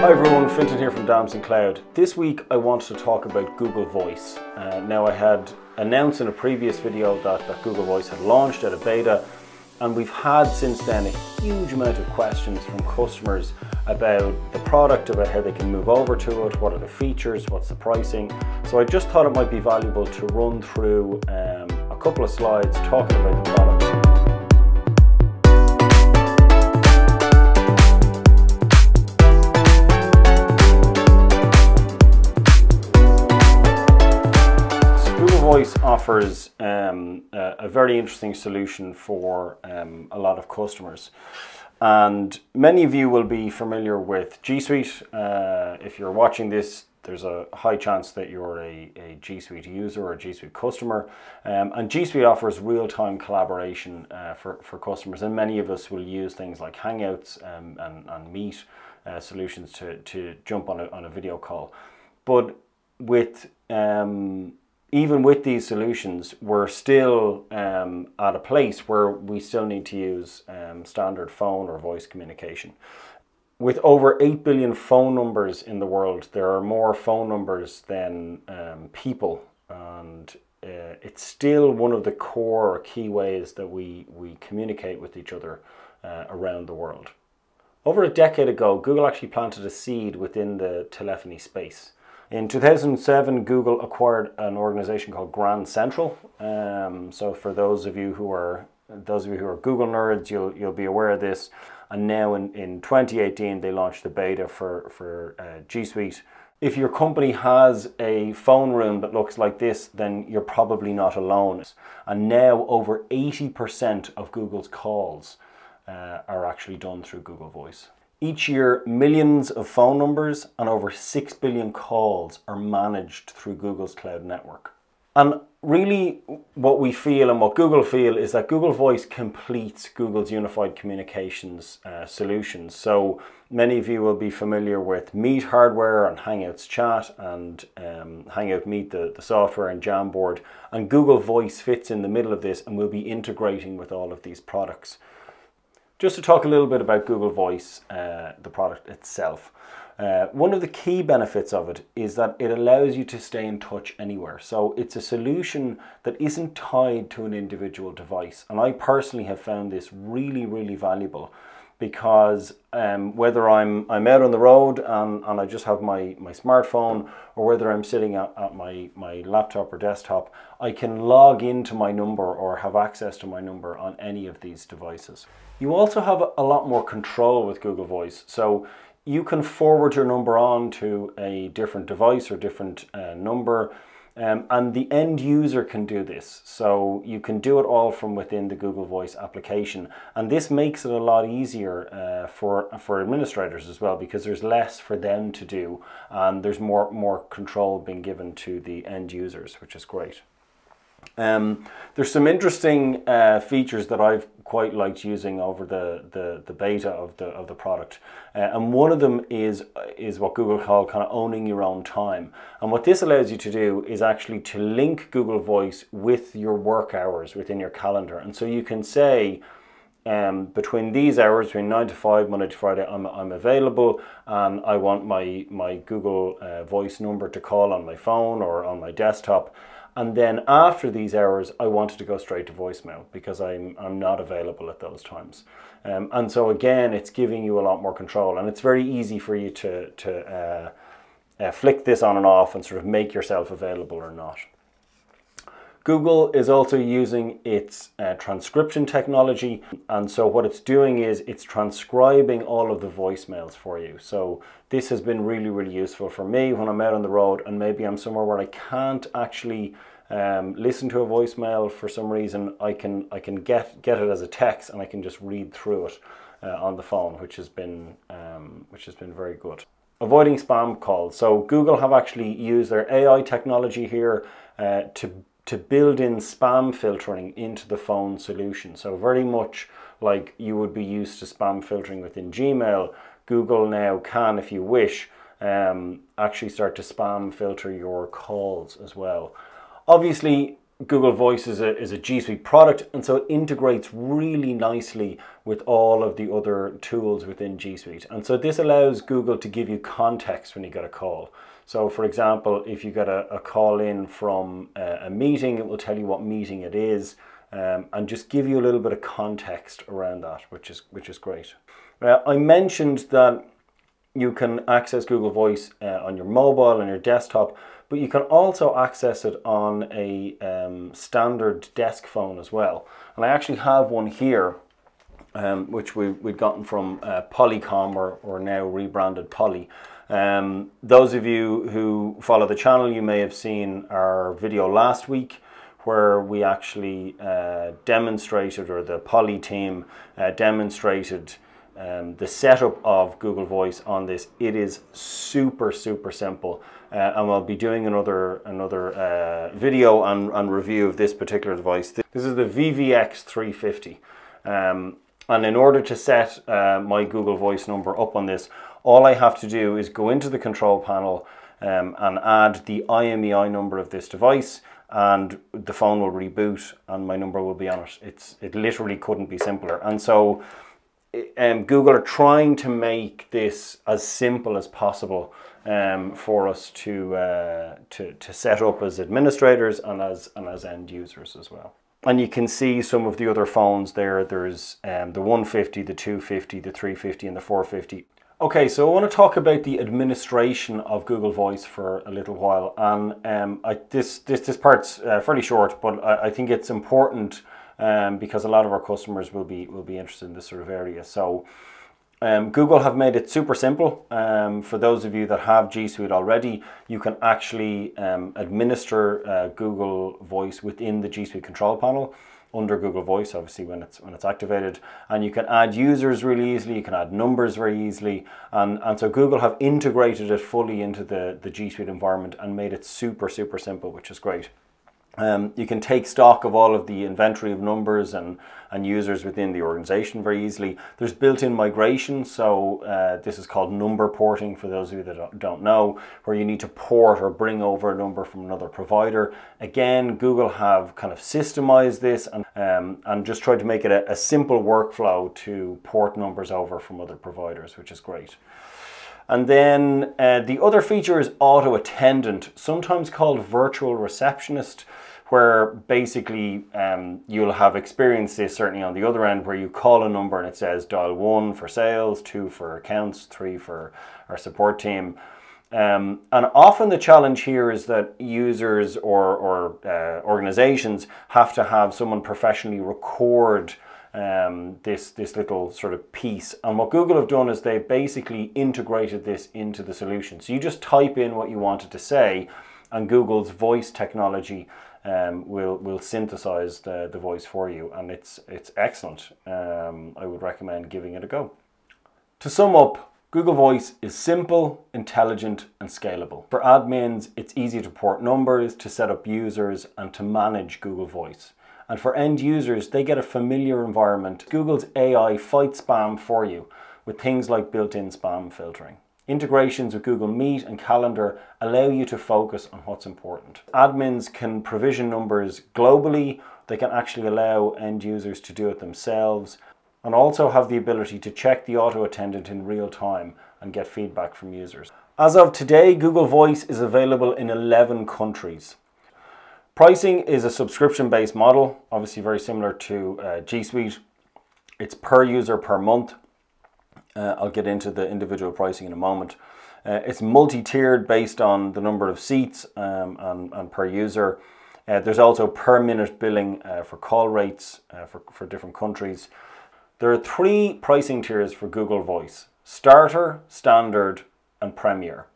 Hi everyone, Finton here from Dams and Cloud. This week I wanted to talk about Google Voice. Uh, now I had announced in a previous video that, that Google Voice had launched at a beta and we've had since then a huge amount of questions from customers about the product, about how they can move over to it, what are the features, what's the pricing. So I just thought it might be valuable to run through um, a couple of slides talking about the product. voice offers um, a, very interesting solution for um, a lot of customers. And many of you will be familiar with G Suite. Uh, if you're watching this, there's a high chance that you're a, a G Suite user or a G Suite customer. Um, and G Suite offers real-time collaboration uh, for, for customers. And many of us will use things like Hangouts um, and, and Meet uh, solutions to, to jump on a, on a video call. But with um, even with these solutions, we're still um, at a place where we still need to use um, standard phone or voice communication. With over 8 billion phone numbers in the world, there are more phone numbers than um, people. And uh, it's still one of the core or key ways that we, we communicate with each other uh, around the world. Over a decade ago, Google actually planted a seed within the telephony space. In 2007, Google acquired an organization called Grand Central. Um, so for those of you who are those of you who are Google nerds, you'll you'll be aware of this. And now in, in 2018, they launched the beta for for uh, G Suite. If your company has a phone room that looks like this, then you're probably not alone. And now over 80% of Google's calls uh, are actually done through Google Voice. Each year, millions of phone numbers and over 6 billion calls are managed through Google's cloud network. And really, what we feel and what Google feel is that Google Voice completes Google's unified communications uh, solutions. So many of you will be familiar with Meet hardware and Hangouts chat and um, Hangout Meet, the, the software and Jamboard. And Google Voice fits in the middle of this and will be integrating with all of these products just to talk a little bit about Google Voice, uh, the product itself. Uh, one of the key benefits of it is that it allows you to stay in touch anywhere. So it's a solution that isn't tied to an individual device. And I personally have found this really, really valuable because um, whether I'm, I'm out on the road and, and I just have my, my smartphone or whether I'm sitting at, at my, my laptop or desktop, I can log into my number or have access to my number on any of these devices. You also have a lot more control with Google Voice. So you can forward your number on to a different device or different uh, number. Um, and the end user can do this. So you can do it all from within the Google Voice application. And this makes it a lot easier uh, for, for administrators as well because there's less for them to do and there's more, more control being given to the end users, which is great. Um, there's some interesting uh, features that I've quite liked using over the, the, the beta of the of the product, uh, and one of them is is what Google call kind of owning your own time. And what this allows you to do is actually to link Google Voice with your work hours within your calendar, and so you can say. Um, between these hours, between nine to five, Monday to Friday, I'm, I'm available, and I want my my Google uh, Voice number to call on my phone or on my desktop, and then after these hours, I wanted to go straight to voicemail because I'm, I'm not available at those times. Um, and so again, it's giving you a lot more control and it's very easy for you to, to uh, uh, flick this on and off and sort of make yourself available or not. Google is also using its uh, transcription technology. And so what it's doing is it's transcribing all of the voicemails for you. So this has been really, really useful for me when I'm out on the road and maybe I'm somewhere where I can't actually um, listen to a voicemail for some reason. I can, I can get, get it as a text and I can just read through it uh, on the phone, which has been, um, which has been very good avoiding spam calls. So Google have actually used their AI technology here uh, to to build in spam filtering into the phone solution. So very much like you would be used to spam filtering within Gmail, Google now can, if you wish, um, actually start to spam filter your calls as well. Obviously, Google Voice is a, is a G Suite product, and so it integrates really nicely with all of the other tools within G Suite. And so this allows Google to give you context when you get a call. So for example, if you get a, a call in from a, a, meeting, it will tell you what meeting it is um, and just give you a little bit of context around that, which is, which is great. Uh, I mentioned that you can access Google Voice uh, on your mobile and your desktop, but you can also access it on a um, standard desk phone as well. And I actually have one here um, which we, we'd gotten from uh, Polycom or, or now rebranded Poly. Um, those of you who follow the channel, you may have seen our video last week where we actually uh, demonstrated, or the Poly team uh, demonstrated um, the setup of Google Voice on this. It is super, super simple. Uh, and we'll be doing another another uh, video on, review of this particular device. This is the VVX350. Um, and in order to set uh, my Google Voice number up on this, all I have to do is go into the control panel um, and add the IMEI number of this device and the phone will reboot and my number will be on it. It's, it literally couldn't be simpler. And so um, Google are trying to make this as simple as possible um, for us to, uh, to, to set up as administrators and as, and as end users as well and you can see some of the other phones there. There's um, the 150, the 250, the 350 and the 450. Okay, so I want to talk about the administration of Google Voice for a little while, and um, I, this, this this part's uh, fairly short, but I, I think it's important um, because a lot of our customers will be will be interested in this sort of area. So. Um, Google have made it super simple. Um, for those of you that have G Suite already, you can actually um, administer uh, Google Voice within the G Suite control panel under Google Voice, obviously when it's when it's activated, and you can add users really easily, you can add numbers very easily, and, and so Google have integrated it fully into the, the G Suite environment and made it super, super simple, which is great. Um, you can take stock of all of the inventory of numbers and, and users within the organization very easily. There's built-in migration, so uh, this is called number porting for those of you that don't know, where you need to port or bring over a number from another provider. Again, Google have kind of systemized this and, um, and just tried to make it a, a simple workflow to port numbers over from other providers, which is great. And then uh, the other feature is auto attendant, sometimes called virtual receptionist where basically um, you'll have experiences certainly on the other end where you call a number and it says dial one for sales, two for accounts, three for our support team. Um, and often the challenge here is that users or, or uh, organizations have to have someone professionally record um, this, this little sort of piece. And what Google have done is they've basically integrated this into the solution. So you just type in what you wanted to say and Google's voice technology um, will will synthesize the, the voice for you, and it's it's excellent. Um, I would recommend giving it a go. To sum up, Google Voice is simple, intelligent, and scalable. For admins, it's easy to port numbers, to set up users, and to manage Google Voice. And for end users, they get a familiar environment. Google's AI fights spam for you with things like built-in spam filtering. Integrations with Google Meet and Calendar allow you to focus on what's important. Admins can provision numbers globally. They can actually allow end users to do it themselves and also have the ability to check the auto attendant in real time and get feedback from users. As of today, Google Voice is available in 11 countries. Pricing is a subscription-based model, obviously very similar to uh, G Suite. It's per user per month. Uh, I'll get into the individual pricing in a moment. Uh, it's multi-tiered based on the number of seats um, and, and, per user. Uh, there's also per minute billing uh, for call rates uh, for, for different countries. There are three pricing tiers for Google Voice, Starter, Standard and Premier.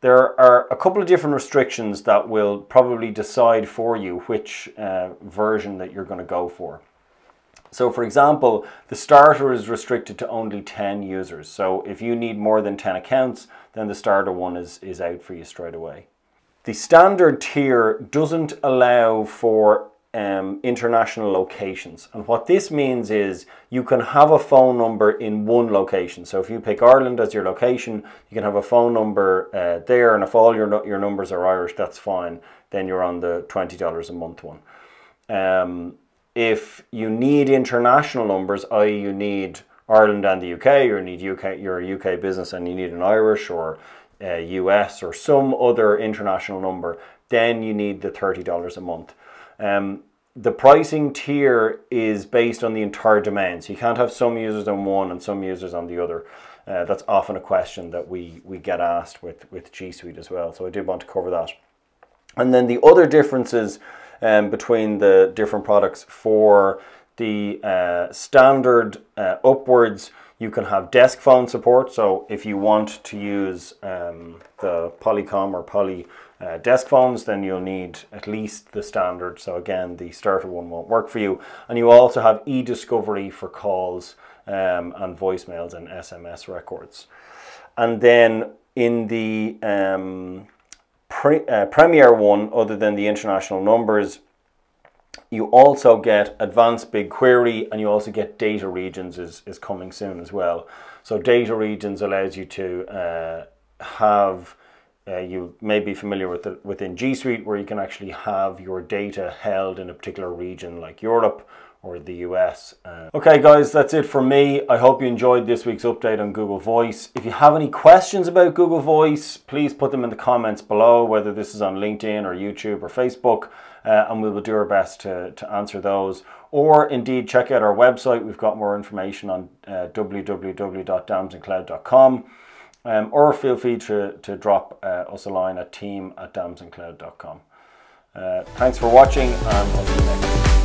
There are a couple of different restrictions that will probably decide for you which uh, version that you're going to go for. So for example, the starter is restricted to only 10 users. So if you need more than 10 accounts, then the starter one is, is out for you straight away. The standard tier doesn't allow for um, international locations. And what this means is you can have a phone number in one location. So if you pick Ireland as your location, you can have a phone number uh, there. And if all your, your numbers are Irish, that's fine. Then you're on the $20 a month one. Um, if you need international numbers, i.e. you need Ireland and the UK, or you need UK, a UK business and you need an Irish or US or some other international number, then you need the $30 a month. Um, the pricing tier is based on the entire domain. So you can't have some users on one and some users on the other. Uh, that's often a question that we, we get asked with, with G Suite as well. So I do want to cover that. And then the other differences um, between the different products for the uh, standard uh, upwards you can have desk phone support so if you want to use um, the polycom or poly uh, desk phones then you'll need at least the standard so again the starter one won't work for you and you also have e-discovery for calls um, and voicemails and sms records and then in the um, pre, uh, premier one other than the international numbers, you also get advanced BigQuery and you also get data regions is, is coming soon as well. So data regions allows you to uh, have, uh, you may be familiar with within G Suite where you can actually have your data held in a particular region like Europe or the US. Uh. okay guys, that's it for me. I hope you enjoyed this week's update on Google Voice. If you have any questions about Google Voice, please put them in the comments below, whether this is on LinkedIn or YouTube or Facebook, uh, and we will do our best to, to answer those. Or indeed, check out our website. We've got more information on uh, www.damsandcloud.com. Um, or feel free to, to drop uh, us a line at team at damsandcloud.com. Uh, thanks for watching and I'll see you next time.